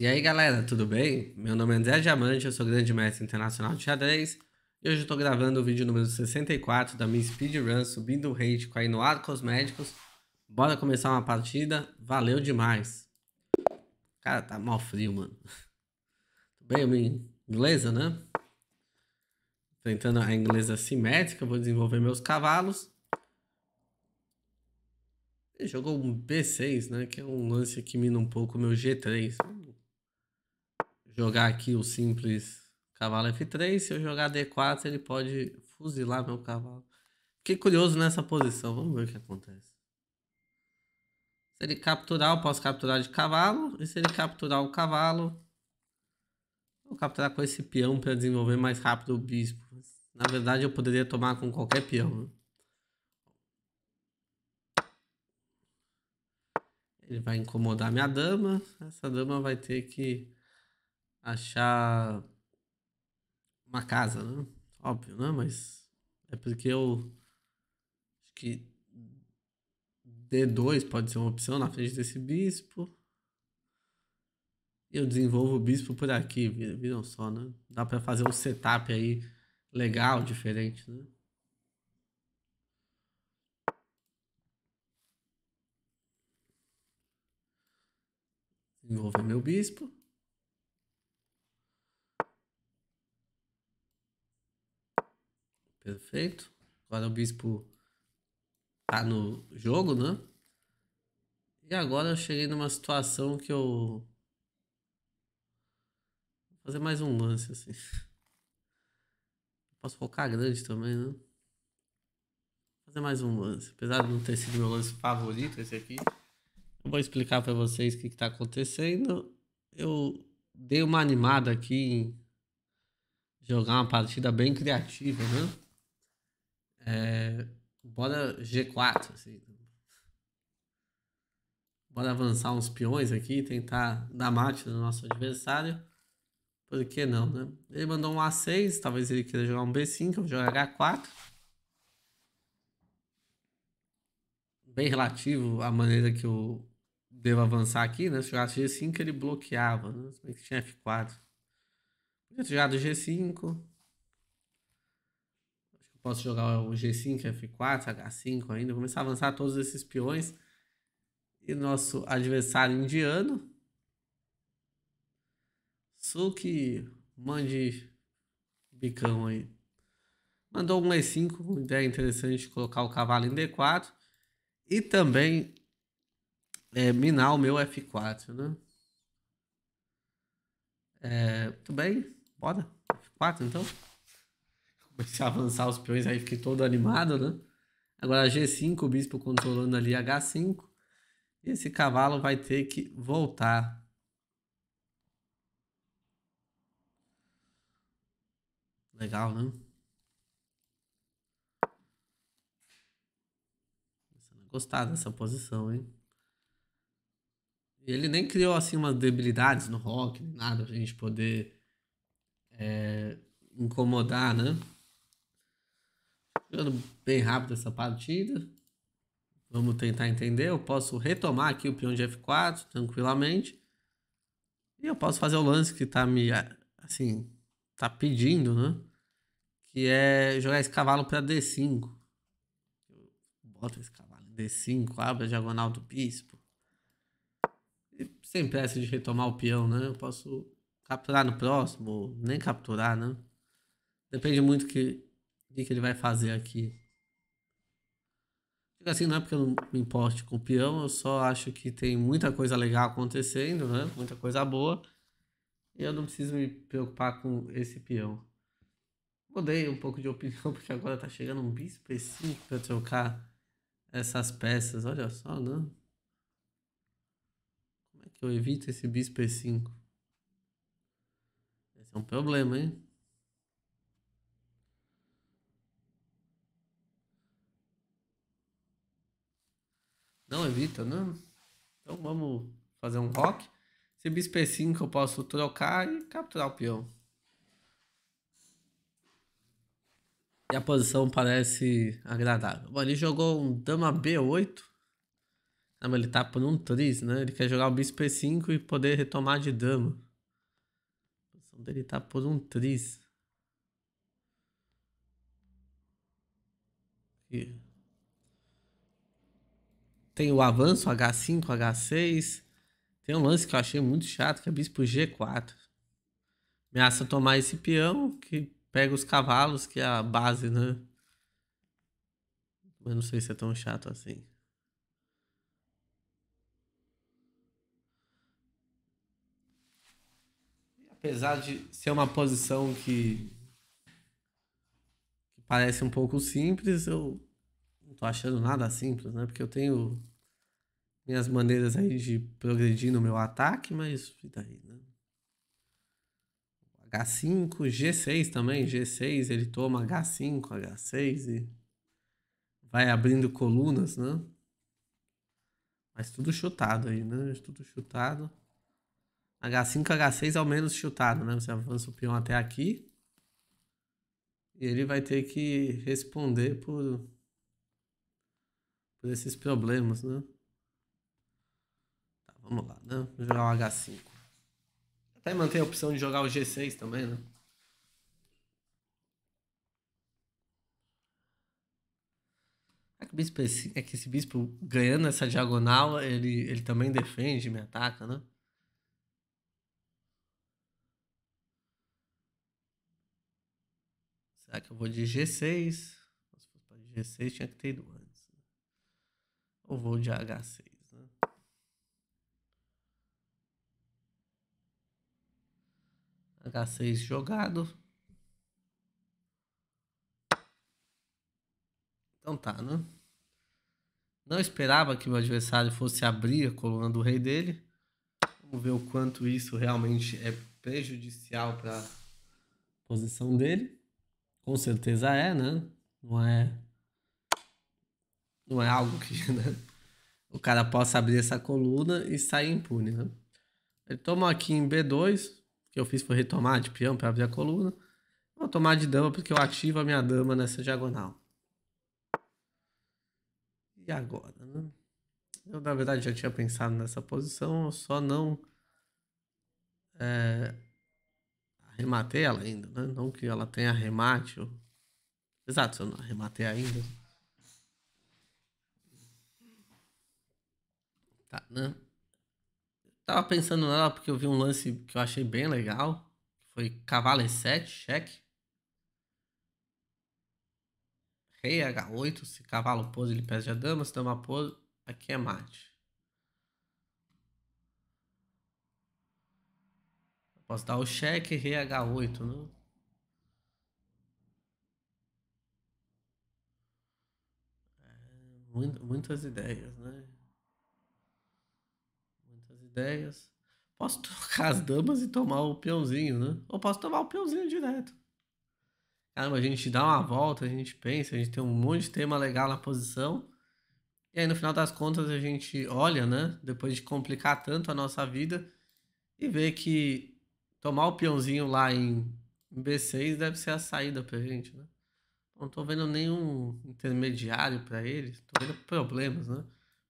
E aí galera, tudo bem? Meu nome é André Diamante, eu sou grande mestre internacional de xadrez e hoje eu tô gravando o vídeo número 64 da minha speedrun subindo o rate com a Inoar Cosméticos. Bora começar uma partida, valeu demais! Cara, tá mal frio, mano. Tudo bem, minha inglesa, né? Enfrentando a inglesa simétrica, vou desenvolver meus cavalos. Ele jogou um B6, né? Que é um lance que mina um pouco o meu G3 jogar aqui o simples cavalo F3. Se eu jogar D4, ele pode fuzilar meu cavalo. Fiquei curioso nessa posição. Vamos ver o que acontece. Se ele capturar, eu posso capturar de cavalo. E se ele capturar o cavalo, vou capturar com esse peão para desenvolver mais rápido o bispo. Na verdade, eu poderia tomar com qualquer peão. Né? Ele vai incomodar minha dama. Essa dama vai ter que achar uma casa, né? Óbvio, né? Mas é porque eu acho que D2 pode ser uma opção na frente desse bispo. Eu desenvolvo o bispo por aqui, viram só, né? Dá para fazer um setup aí legal, diferente, né? Desenvolver meu bispo. Perfeito. Agora o bispo tá no jogo, né? E agora eu cheguei numa situação que eu. Vou fazer mais um lance assim. Posso focar grande também, né? Vou fazer mais um lance. Apesar de não ter sido meu lance favorito, esse aqui. Eu vou explicar para vocês o que, está acontecendo. Eu dei uma animada aqui em jogar uma partida bem criativa, né? É, bora G4, assim. Bora avançar uns peões aqui, tentar dar mate no nosso adversário. Por que não, né? Ele mandou um A6, talvez ele queira jogar um B5, eu vou jogar H4. Bem relativo à maneira que eu devo avançar aqui, né? Se jogasse G5, ele bloqueava, né? Se bem que tinha F4. Podia ter jogado G5, Posso jogar o G5, F4, H5 ainda, começar a avançar todos esses peões. E nosso adversário indiano. Suki mande bicão aí. Mandou um E5, uma ideia interessante de colocar o cavalo em D4. E também é, minar o meu F4, né? É, tudo bem, bora. F4 então comecei a avançar os peões, aí fiquei todo animado, né? Agora G5, o bispo controlando ali H5. Esse cavalo vai ter que voltar. Legal, né? Começando a gostar dessa posição, hein? ele nem criou assim umas debilidades no rock, nada pra gente poder é, incomodar, né? Jogando bem rápido essa partida. Vamos tentar entender. Eu posso retomar aqui o peão de F4 tranquilamente. E eu posso fazer o lance que tá me, assim, tá pedindo, né? Que é jogar esse cavalo para D5. Eu boto esse cavalo em D5, abre a diagonal do bispo. E sem pressa de retomar o peão, né? Eu posso capturar no próximo, nem capturar, né? Depende muito que que, que ele vai fazer aqui. Digo assim, não é porque eu não me importe com o peão, eu só acho que tem muita coisa legal acontecendo, né? Muita coisa boa. E eu não preciso me preocupar com esse peão. Mudei um pouco de opinião, porque agora tá chegando um bispo E5 pra trocar essas peças. Olha só, né? Como é que eu evito esse bispo E5? Esse é um problema, hein? Não evita, não. Né? Então vamos fazer um rock. Esse bispo E5 eu posso trocar e capturar o peão. E a posição parece agradável. Bom, ele jogou um dama B8. Não, ele tá por um tris, né? Ele quer jogar o bispo E5 e poder retomar de dama. A posição dele tá por um tris. Aqui. Tem o avanço H5, H6. Tem um lance que eu achei muito chato, que é bispo G4. Ameaça tomar esse peão que pega os cavalos, que é a base, né? Mas não sei se é tão chato assim. Apesar de ser uma posição que, que parece um pouco simples, eu não tô achando nada simples, né? Porque eu tenho minhas maneiras aí de progredir no meu ataque, mas e daí, né? H5, G6 também, G6 ele toma H5, H6 e vai abrindo colunas, né? Mas tudo chutado aí, né? Tudo chutado. H5, H6 ao menos chutado, né? Você avança o peão até aqui. E ele vai ter que responder por, por esses problemas, né? Vamos lá, né? Vou jogar o H5. Até mantém a opção de jogar o G6 também, né? É, é que, esse bispo ganhando essa diagonal, ele, ele também defende, me ataca, né? Será que eu vou de G6? Se fosse para G6, tinha que ter ido antes. Ou vou de H6. H6 jogado. Então tá, né? Não esperava que meu adversário fosse abrir a coluna do rei dele. Vamos ver o quanto isso realmente é prejudicial para posição dele. Com certeza é, né? Não é não é algo que né? o cara possa abrir essa coluna e sair impune, né? Ele toma aqui em B2, que eu fiz foi retomar de peão para abrir a coluna. Vou tomar de dama porque eu ativo a minha dama nessa diagonal. E agora, né? Eu, na verdade, já tinha pensado nessa posição, eu só não é, arrematei ela ainda, né? Não que ela tenha arremate. Eu... Exato, se eu não arrematei ainda. Tá, né? Tava pensando nela porque eu vi um lance que eu achei bem legal. Foi cavalo E7, cheque. Rei H8, se cavalo pose, ele pede a dama, se dama pose, aqui é mate. posso dar o cheque, rei H8, né? É, muitas ideias, né? ideias. Posso trocar as damas e tomar o peãozinho, né? Ou posso tomar o peãozinho direto. Caramba, a gente dá uma volta, a gente pensa, a gente tem um monte de tema legal na posição. E aí, no final das contas, a gente olha, né? Depois de complicar tanto a nossa vida e vê que tomar o peãozinho lá em B6 deve ser a saída pra gente, né? Não tô vendo nenhum intermediário para eles, tô vendo problemas, né?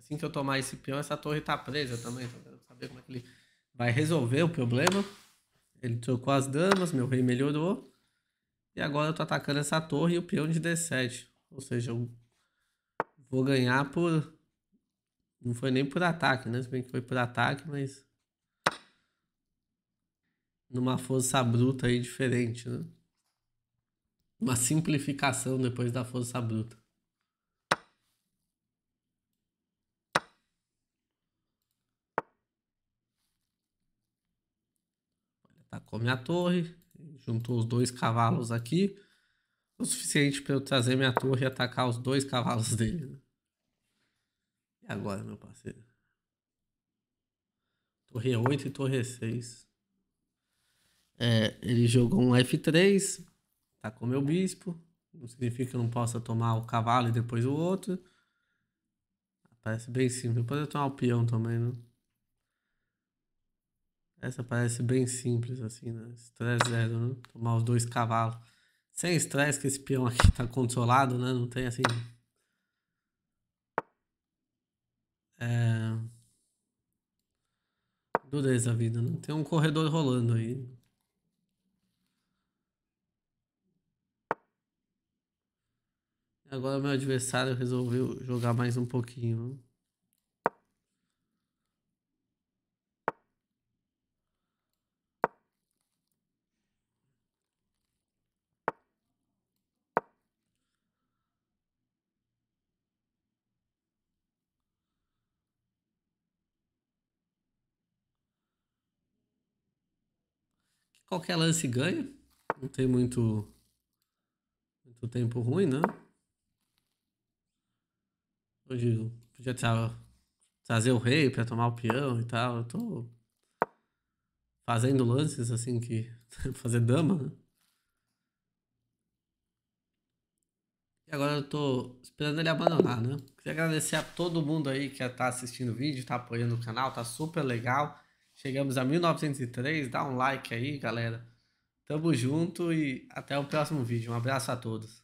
Assim que eu tomar esse peão, essa torre tá presa também. Tá então quero saber como é que ele vai resolver o problema. Ele trocou as damas, meu rei melhorou. E agora eu tô atacando essa torre e o peão de D7. Ou seja, eu vou ganhar por. Não foi nem por ataque, né? Se bem que foi por ataque, mas. Numa força bruta aí diferente, né? Uma simplificação depois da força bruta. atacou minha torre, juntou os dois cavalos aqui, o suficiente para eu trazer minha torre e atacar os dois cavalos dele. Né? E agora, meu parceiro? Torre 8 e torre 6. É, ele jogou um F3, atacou tá meu bispo. Não significa que eu não possa tomar o cavalo e depois o outro. Parece bem simples. pode tomar o peão também, né? Essa parece bem simples, assim, né? Estresse zero, né? Tomar os dois cavalos. Sem estresse, que esse peão aqui tá controlado, né? Não tem assim. É. Dureza a vida, né? Tem um corredor rolando aí. Agora meu adversário resolveu jogar mais um pouquinho. Né? qualquer lance ganha. Não tem muito, muito tempo ruim, né? Hoje podia tra trazer o rei para tomar o peão e tal. Eu tô fazendo lances assim que. fazer dama, né? E agora eu tô esperando ele abandonar, né? Queria agradecer a todo mundo aí que tá assistindo o vídeo, tá apoiando o canal, tá super legal. Chegamos a 1903. Dá um like aí, galera. Tamo junto e até o próximo vídeo. Um abraço a todos.